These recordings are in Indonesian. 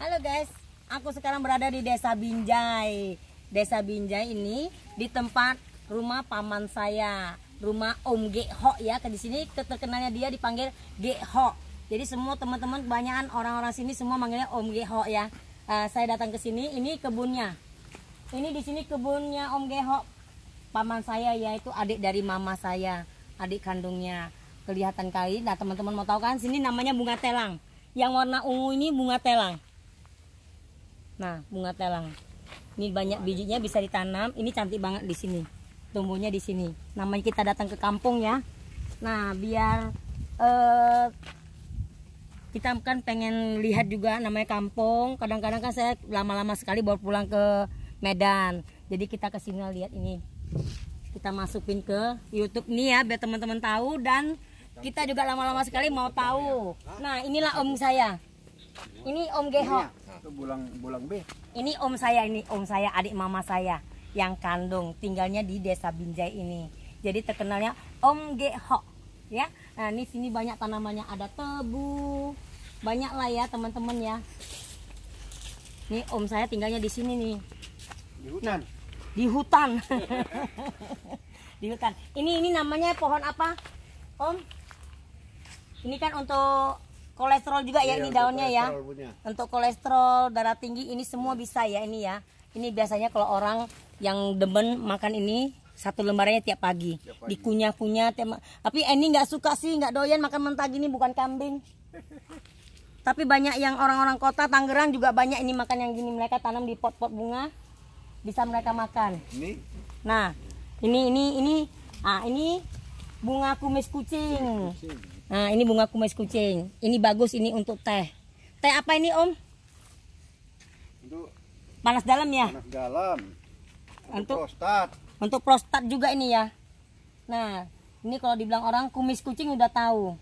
Halo guys, aku sekarang berada di Desa Binjai. Desa Binjai ini di tempat rumah paman saya, rumah Om Geho ya. Ke di sini terkenalnya dia dipanggil Geho. Jadi semua teman-teman kebanyakan orang-orang sini semua manggilnya Om Geho ya. Uh, saya datang ke sini, ini kebunnya. Ini di sini kebunnya Om Geho, paman saya yaitu adik dari mama saya, adik kandungnya. Kelihatan kali, nah teman-teman mau tahu kan? Sini namanya bunga telang. Yang warna ungu ini bunga telang. Nah, bunga telang. Ini banyak bijinya bisa ditanam. Ini cantik banget di sini. Tumbuhnya di sini. Namanya kita datang ke kampung ya. Nah, biar uh, kita kan pengen lihat juga namanya kampung. Kadang-kadang kan saya lama-lama sekali baru pulang ke Medan. Jadi kita ke sini lihat ini. Kita masukin ke YouTube nih ya biar teman-teman tahu dan kita juga lama-lama sekali mau tahu. Nah, inilah om saya. Ini Om Geho atau Bulang Bulang B? Ini om saya ini, om saya adik mama saya yang kandung, tinggalnya di Desa Binjai ini. Jadi terkenalnya Om Geho ya. Nah, ini sini banyak tanamannya ada tebu. Banyak lah ya teman-teman ya. ini om saya tinggalnya di sini nih. Di hutan. di hutan. di hutan. Ini ini namanya pohon apa? Om. Ini kan untuk kolesterol juga ya iya, ya ini daunnya ya punya. untuk kolesterol darah tinggi ini semua bisa ya ini ya ini biasanya kalau orang yang demen makan ini satu lembarnya tiap pagi, pagi. dikunyah-kunyah tapi ini nggak suka sih nggak doyan makan mentah gini bukan kambing tapi banyak yang orang-orang kota Tangerang juga banyak ini makan yang gini mereka tanam di pot-pot bunga bisa mereka makan ini nah ini ini ini ah ini bunga kumis kucing, kumis kucing. Nah, ini bunga kumis kucing. Ini bagus ini untuk teh. Teh apa ini, Om? Untuk panas dalam ya? Panas dalam. Untuk, untuk prostat. Untuk prostat juga ini ya. Nah, ini kalau dibilang orang kumis kucing udah tahu.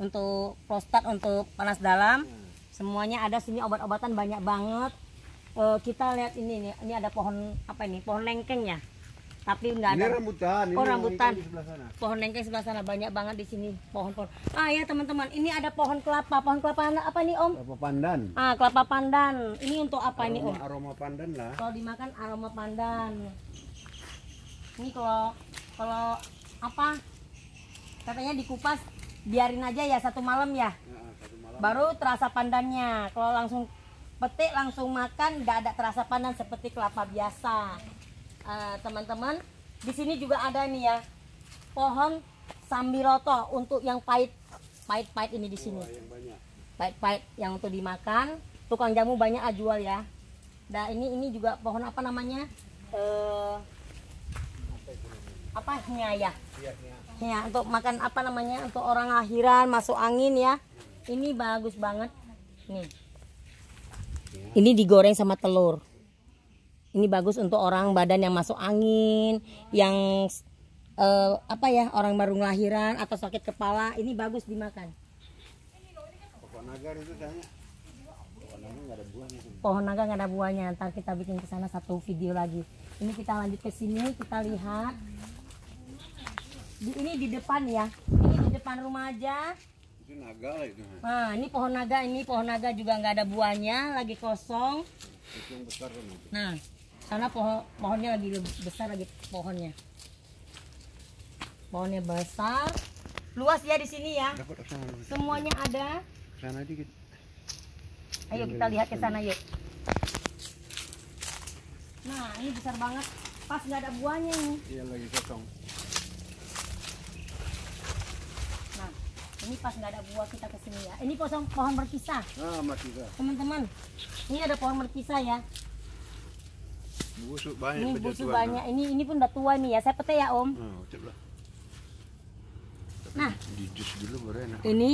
Untuk prostat, untuk panas dalam, semuanya ada sini obat-obatan banyak banget. E, kita lihat ini nih, ini ada pohon apa ini? Pohon lengkeng ya tapi enggak ada. Ini rambutan. Ini oh rambutan. Pohon nengkeng sebelah sana banyak banget di sini pohon-pohon. Ah ya teman-teman, ini ada pohon kelapa. Pohon kelapa apa nih Om? Kelapa pandan. Ah kelapa pandan. Ini untuk apa aroma, nih Om? Aroma pandan lah. Kalau dimakan aroma pandan. Ini kalau kalau apa? Katanya dikupas biarin aja ya satu malam ya. Nah, satu malam. Baru terasa pandannya. Kalau langsung petik langsung makan nggak ada terasa pandan seperti kelapa biasa. Eh, teman-teman uh, di sini juga ada nih ya pohon sambiroto untuk yang pahit pahit-pahit ini di oh, sini pahit-pahit yang untuk dimakan tukang jamu banyak ajual ah, ya nah ini ini juga pohon apa namanya eh, apa nya ya ya untuk makan apa namanya untuk orang akhiran masuk angin ya ini bagus banget nih ini digoreng sama telur ini bagus untuk orang badan yang masuk angin, yang uh, apa ya orang baru lahiran atau sakit kepala. Ini bagus dimakan. Pohon naga itu kayaknya. Pohon naga nggak ada buahnya. Pohon Ntar kita bikin ke sana satu video lagi. Ini kita lanjut ke sini, kita lihat. Ini di depan ya. Ini di depan rumah aja naga lah itu. Nah, ini pohon naga ini pohon naga juga nggak ada buahnya, lagi kosong. Nah, sana pohon pohonnya lagi besar lagi pohonnya pohonnya besar luas ya di sini ya semuanya iya. ada sana dikit ayo kita lihat ke sana yuk nah ini besar banget pas nggak ada buahnya ini iya lagi kosong nah, ini pas nggak ada buah kita kesini ya ini pohon pohon merkisa ah, teman-teman ini ada pohon merkisa ya busuk banyak ini busuk banyak ini ini pun udah tua nih ya saya petik ya om hmm, nah, nah dulu baru enak. ini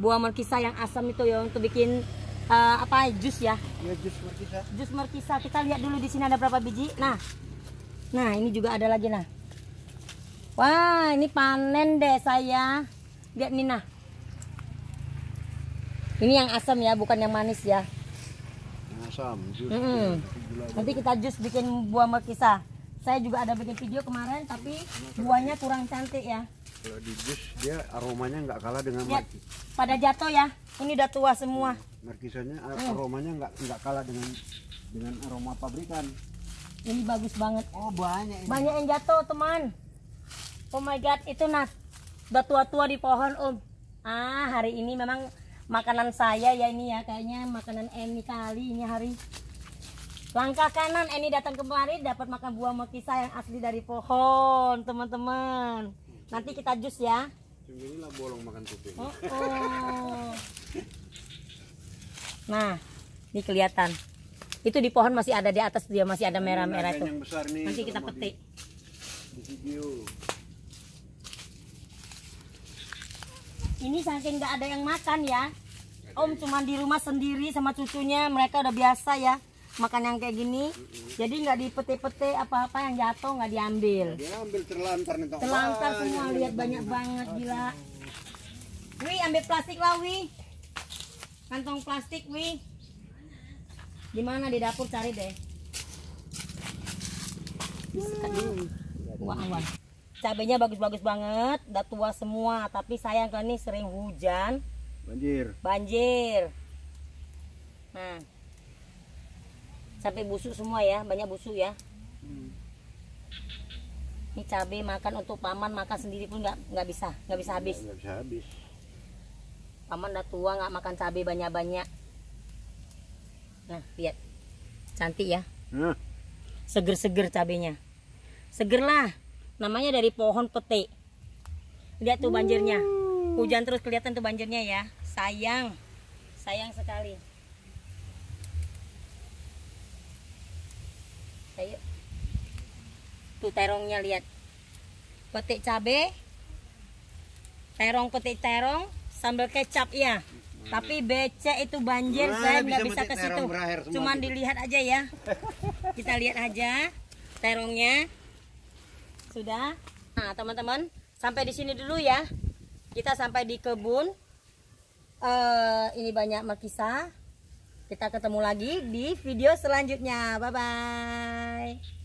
buah merkisa yang asam itu ya untuk bikin uh, apa jus ya ya jus merkisa jus merkisa kita lihat dulu di sini ada berapa biji nah nah ini juga ada lagi nah wah ini panen deh saya lihat nih nah ini yang asam ya bukan yang manis ya asam jus mm -hmm. nanti kita jus bikin buah merkisa saya juga ada bikin video kemarin tapi buahnya kurang cantik ya kalau di jus dia aromanya nggak kalah dengan ya, pada jatuh ya ini udah tua semua iya, merkisanya mm. aromanya nggak mm. nggak kalah dengan dengan aroma pabrikan ini bagus banget oh banyak ini. banyak yang jatuh teman oh my god itu nas udah tua-tua di pohon om ah hari ini memang makanan saya ya ini ya kayaknya makanan Eni kali ini hari langkah kanan Eni datang kemari dapat makan buah mekisa yang asli dari pohon teman-teman nanti kita jus ya inilah bolong makan oh, oh. nah ini kelihatan itu di pohon masih ada di atas dia masih ada merah-merah itu nanti kita petik Ini saking nggak ada yang makan ya. Om cuma di rumah sendiri sama cucunya, mereka udah biasa ya makan yang kayak gini. Jadi nggak dipete-pete apa-apa yang jatuh nggak diambil. Diambil terlantar nih. Terlantar semua iya, lihat iya, banyak iya. banget gila. Wi ambil plastik lah Wi. Kantong plastik Wi. Di di dapur cari deh. Wah, wah cabenya bagus-bagus banget, udah tua semua, tapi sayang kan ini sering hujan. Banjir. Banjir. Nah. Sampai busuk semua ya, banyak busuk ya. Hmm. Ini cabe makan untuk paman makan sendiri pun nggak nggak bisa, nggak bisa habis. Nggak bisa habis. Paman udah tua nggak makan cabe banyak-banyak. Nah, lihat. Cantik ya. Seger-seger cabenya. Seger lah namanya dari pohon pete lihat tuh banjirnya hmm. hujan terus kelihatan tuh banjirnya ya sayang sayang sekali Ayo. tuh terongnya lihat petik cabe terong petik terong sambal kecap ya tapi becek itu banjir nah, saya nggak bisa, bisa ke situ cuman dilihat aja ya kita lihat aja terongnya sudah? Nah, teman-teman, sampai di sini dulu ya. Kita sampai di kebun. Uh, ini banyak makisa. Kita ketemu lagi di video selanjutnya. Bye-bye.